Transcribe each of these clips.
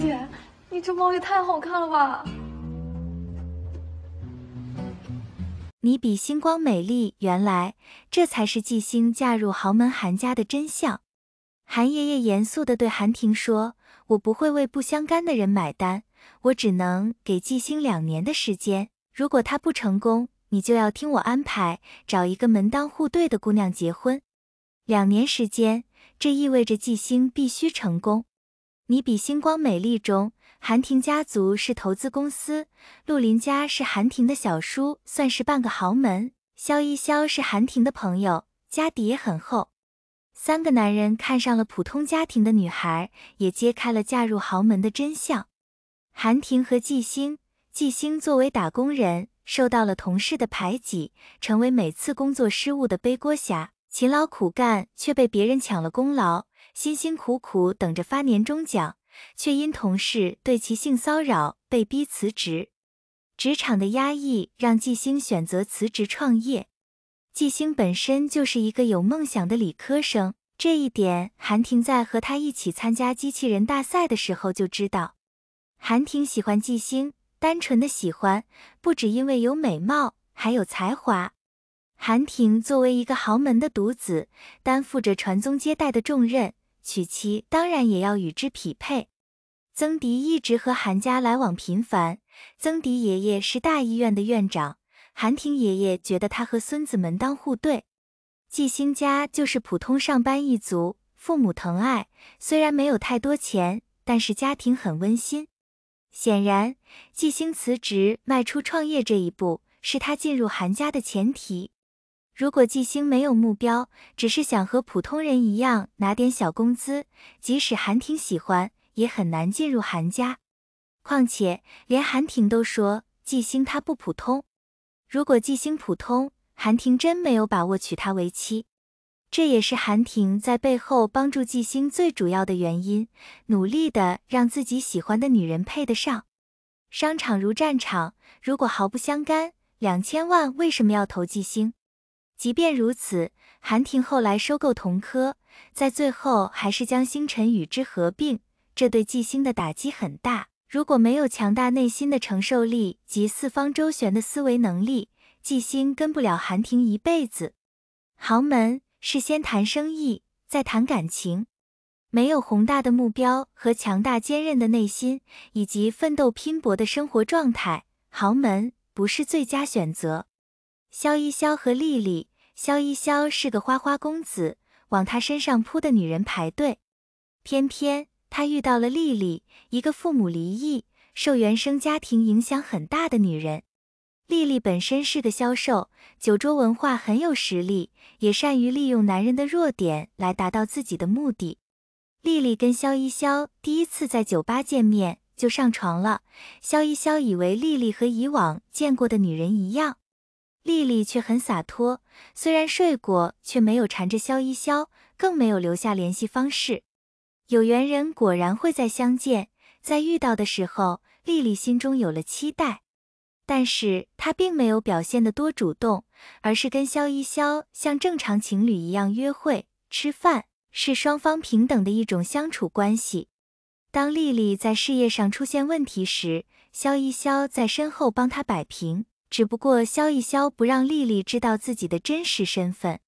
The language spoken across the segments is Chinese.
姐，你这猫也太好看了吧！你比星光美丽，原来这才是季星嫁入豪门韩家的真相。韩爷爷严肃地对韩婷说：“我不会为不相干的人买单，我只能给季星两年的时间。如果他不成功，你就要听我安排，找一个门当户对的姑娘结婚。两年时间，这意味着季星必须成功。”你比星光美丽中，韩婷家族是投资公司，陆林家是韩婷的小叔，算是半个豪门。萧一萧是韩婷的朋友，家底也很厚。三个男人看上了普通家庭的女孩，也揭开了嫁入豪门的真相。韩婷和纪星，纪星作为打工人，受到了同事的排挤，成为每次工作失误的背锅侠，勤劳苦干却被别人抢了功劳。辛辛苦苦等着发年终奖，却因同事对其性骚扰被逼辞职。职场的压抑让纪星选择辞职创业。纪星本身就是一个有梦想的理科生，这一点韩婷在和他一起参加机器人大赛的时候就知道。韩婷喜欢纪星，单纯的喜欢，不只因为有美貌，还有才华。韩婷作为一个豪门的独子，担负着传宗接代的重任。娶妻当然也要与之匹配。曾迪一直和韩家来往频繁，曾迪爷爷是大医院的院长，韩婷爷爷觉得他和孙子门当户对。纪星家就是普通上班一族，父母疼爱，虽然没有太多钱，但是家庭很温馨。显然，纪星辞职迈出创业这一步，是他进入韩家的前提。如果季星没有目标，只是想和普通人一样拿点小工资，即使韩婷喜欢，也很难进入韩家。况且，连韩婷都说季星他不普通。如果季星普通，韩婷真没有把握娶她为妻。这也是韩婷在背后帮助季星最主要的原因，努力的让自己喜欢的女人配得上。商场如战场，如果毫不相干，两千万为什么要投季星？即便如此，韩婷后来收购同科，在最后还是将星辰与之合并，这对纪星的打击很大。如果没有强大内心的承受力及四方周旋的思维能力，纪星跟不了韩婷一辈子。豪门是先谈生意，再谈感情。没有宏大的目标和强大坚韧的内心，以及奋斗拼搏的生活状态，豪门不是最佳选择。萧一萧和丽丽，萧一萧是个花花公子，往他身上扑的女人排队。偏偏他遇到了丽丽，一个父母离异、受原生家庭影响很大的女人。丽丽本身是个销售，酒桌文化很有实力，也善于利用男人的弱点来达到自己的目的。丽丽跟萧一萧第一次在酒吧见面就上床了。萧一萧以为丽丽和以往见过的女人一样。丽丽却很洒脱，虽然睡过，却没有缠着萧一萧，更没有留下联系方式。有缘人果然会再相见，在遇到的时候，丽丽心中有了期待，但是她并没有表现得多主动，而是跟萧一萧像正常情侣一样约会、吃饭，是双方平等的一种相处关系。当丽丽在事业上出现问题时，萧一萧在身后帮她摆平。只不过萧一萧不让丽丽知道自己的真实身份，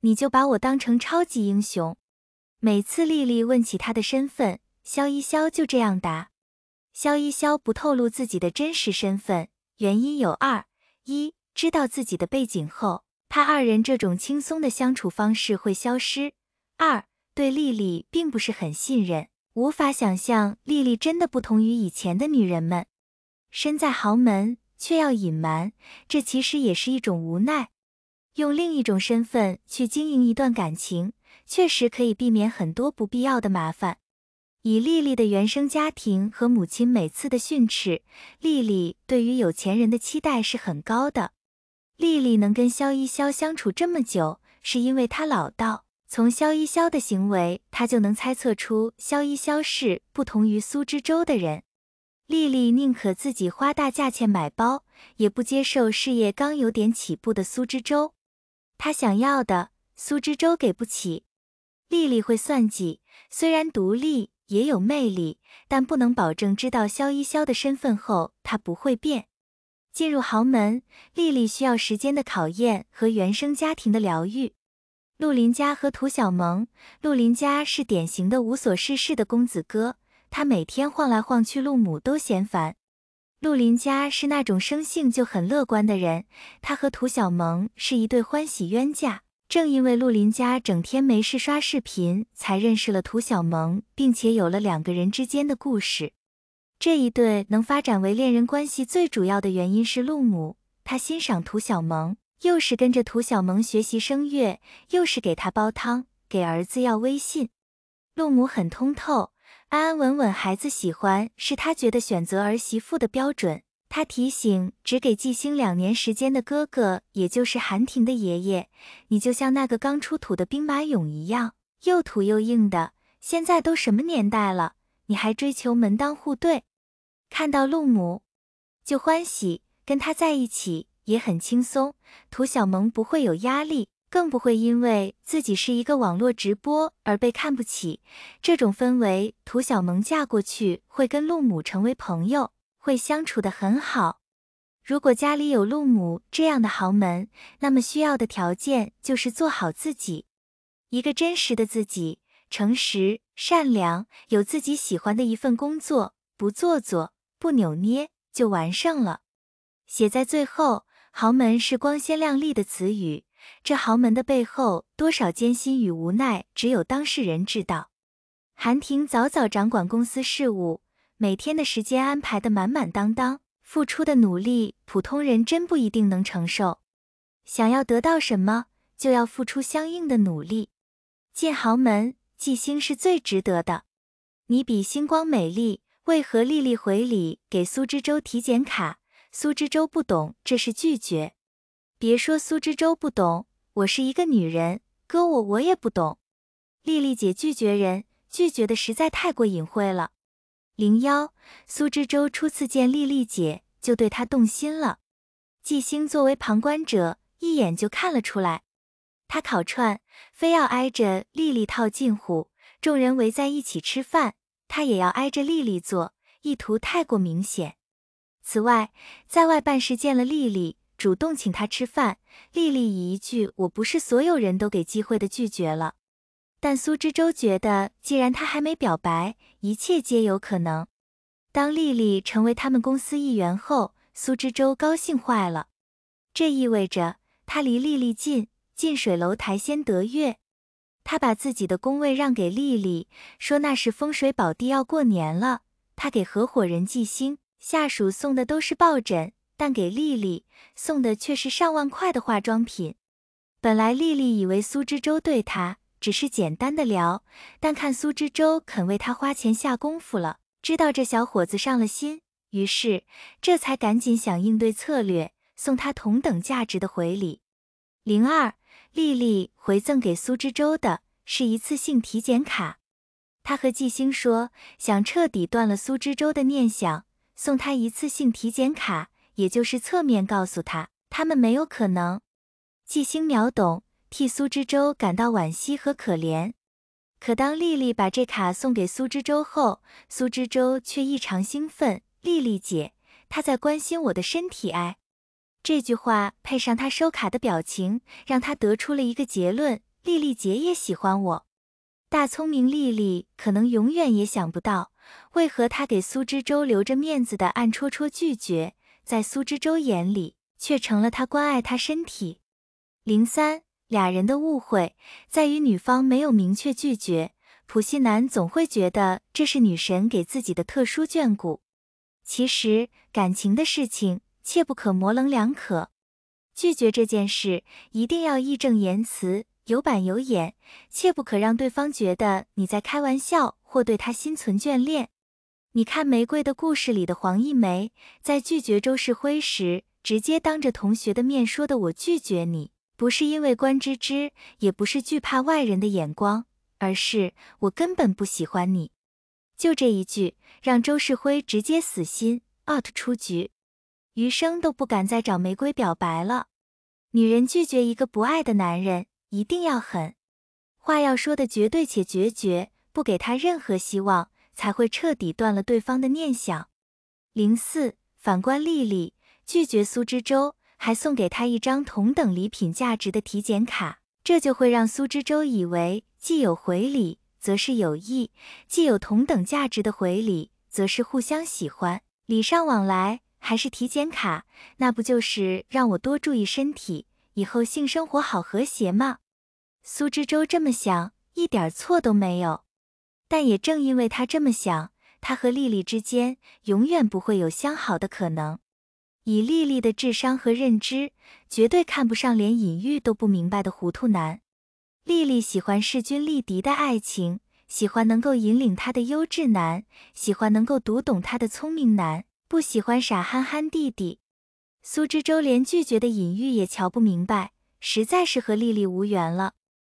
你就把我当成超级英雄。每次丽丽问起他的身份，萧一肖就这样答。萧一肖不透露自己的真实身份，原因有二：一知道自己的背景后，怕二人这种轻松的相处方式会消失；二对丽丽并不是很信任，无法想象丽丽真的不同于以前的女人们，身在豪门。却要隐瞒，这其实也是一种无奈。用另一种身份去经营一段感情，确实可以避免很多不必要的麻烦。以丽丽的原生家庭和母亲每次的训斥，丽丽对于有钱人的期待是很高的。丽丽能跟萧一萧相处这么久，是因为她老道。从萧一萧的行为，她就能猜测出萧一萧是不同于苏之舟的人。丽丽宁可自己花大价钱买包，也不接受事业刚有点起步的苏之舟。她想要的苏之舟给不起。丽丽会算计，虽然独立也有魅力，但不能保证知道萧一萧的身份后她不会变。进入豪门，丽丽需要时间的考验和原生家庭的疗愈。陆林家和涂小萌，陆林家是典型的无所事事的公子哥。他每天晃来晃去，陆母都嫌烦。陆林家是那种生性就很乐观的人，他和涂小萌是一对欢喜冤家。正因为陆林家整天没事刷视频，才认识了涂小萌，并且有了两个人之间的故事。这一对能发展为恋人关系，最主要的原因是陆母，他欣赏涂小萌，又是跟着涂小萌学习声乐，又是给他煲汤，给儿子要微信。陆母很通透。安安稳稳，孩子喜欢，是他觉得选择儿媳妇的标准。他提醒，只给纪星两年时间的哥哥，也就是韩婷的爷爷，你就像那个刚出土的兵马俑一样，又土又硬的。现在都什么年代了，你还追求门当户对？看到陆母就欢喜，跟他在一起也很轻松，涂小萌不会有压力。更不会因为自己是一个网络直播而被看不起。这种氛围，涂小萌嫁过去会跟陆母成为朋友，会相处的很好。如果家里有陆母这样的豪门，那么需要的条件就是做好自己，一个真实的自己，诚实、善良，有自己喜欢的一份工作，不做作、不扭捏，就完胜了。写在最后，豪门是光鲜亮丽的词语。这豪门的背后多少艰辛与无奈，只有当事人知道。韩婷早早掌管公司事务，每天的时间安排得满满当当，付出的努力，普通人真不一定能承受。想要得到什么，就要付出相应的努力。进豪门，记星是最值得的。你比星光美丽，为何丽丽回礼给苏之洲体检卡？苏之洲不懂，这是拒绝。别说苏之舟不懂，我是一个女人，哥我我也不懂。丽丽姐拒绝人，拒绝的实在太过隐晦了。零幺，苏之舟初次见丽丽姐就对她动心了。纪星作为旁观者，一眼就看了出来。他烤串非要挨着丽丽套近乎，众人围在一起吃饭，他也要挨着丽丽坐，意图太过明显。此外，在外办事见了丽丽。主动请他吃饭，丽丽以一句“我不是所有人都给机会的”拒绝了。但苏之舟觉得，既然他还没表白，一切皆有可能。当丽丽成为他们公司一员后，苏之舟高兴坏了。这意味着他离丽丽近，近水楼台先得月。他把自己的工位让给丽丽，说那是风水宝地。要过年了，他给合伙人寄星，下属送的都是抱枕。但给丽丽送的却是上万块的化妆品。本来丽丽以为苏之舟对她只是简单的聊，但看苏之舟肯为她花钱下功夫了，知道这小伙子上了心，于是这才赶紧想应对策略，送他同等价值的回礼。零二，丽丽回赠给苏之舟的是一次性体检卡。她和纪星说，想彻底断了苏之舟的念想，送他一次性体检卡。也就是侧面告诉他，他们没有可能。季星秒懂，替苏之舟感到惋惜和可怜。可当丽丽把这卡送给苏之舟后，苏之舟却异常兴奋。丽丽姐，她在关心我的身体哎。这句话配上他收卡的表情，让他得出了一个结论：丽丽姐也喜欢我。大聪明丽丽可能永远也想不到，为何她给苏之舟留着面子的暗戳戳拒绝。在苏之舟眼里，却成了他关爱他身体。零三俩人的误会在于女方没有明确拒绝，普信男总会觉得这是女神给自己的特殊眷顾。其实感情的事情，切不可模棱两可，拒绝这件事一定要义正言辞，有板有眼，切不可让对方觉得你在开玩笑或对他心存眷恋。你看《玫瑰的故事》里的黄亦玫，在拒绝周世辉时，直接当着同学的面说的：“我拒绝你，不是因为关芝芝，也不是惧怕外人的眼光，而是我根本不喜欢你。”就这一句，让周世辉直接死心 out 出局，余生都不敢再找玫瑰表白了。女人拒绝一个不爱的男人，一定要狠，话要说的绝对且决绝，不给他任何希望。才会彻底断了对方的念想。零四，反观丽丽拒绝苏之舟，还送给他一张同等礼品价值的体检卡，这就会让苏之舟以为既有回礼，则是友谊；既有同等价值的回礼，则是互相喜欢。礼尚往来还是体检卡，那不就是让我多注意身体，以后性生活好和谐吗？苏之舟这么想，一点错都没有。但也正因为他这么想，他和丽丽之间永远不会有相好的可能。以丽丽的智商和认知，绝对看不上连隐喻都不明白的糊涂男。丽丽喜欢势均力敌的爱情，喜欢能够引领她的优质男，喜欢能够读懂她的聪明男，不喜欢傻憨憨弟弟。苏之舟连拒绝的隐喻也瞧不明白，实在是和丽丽无缘了。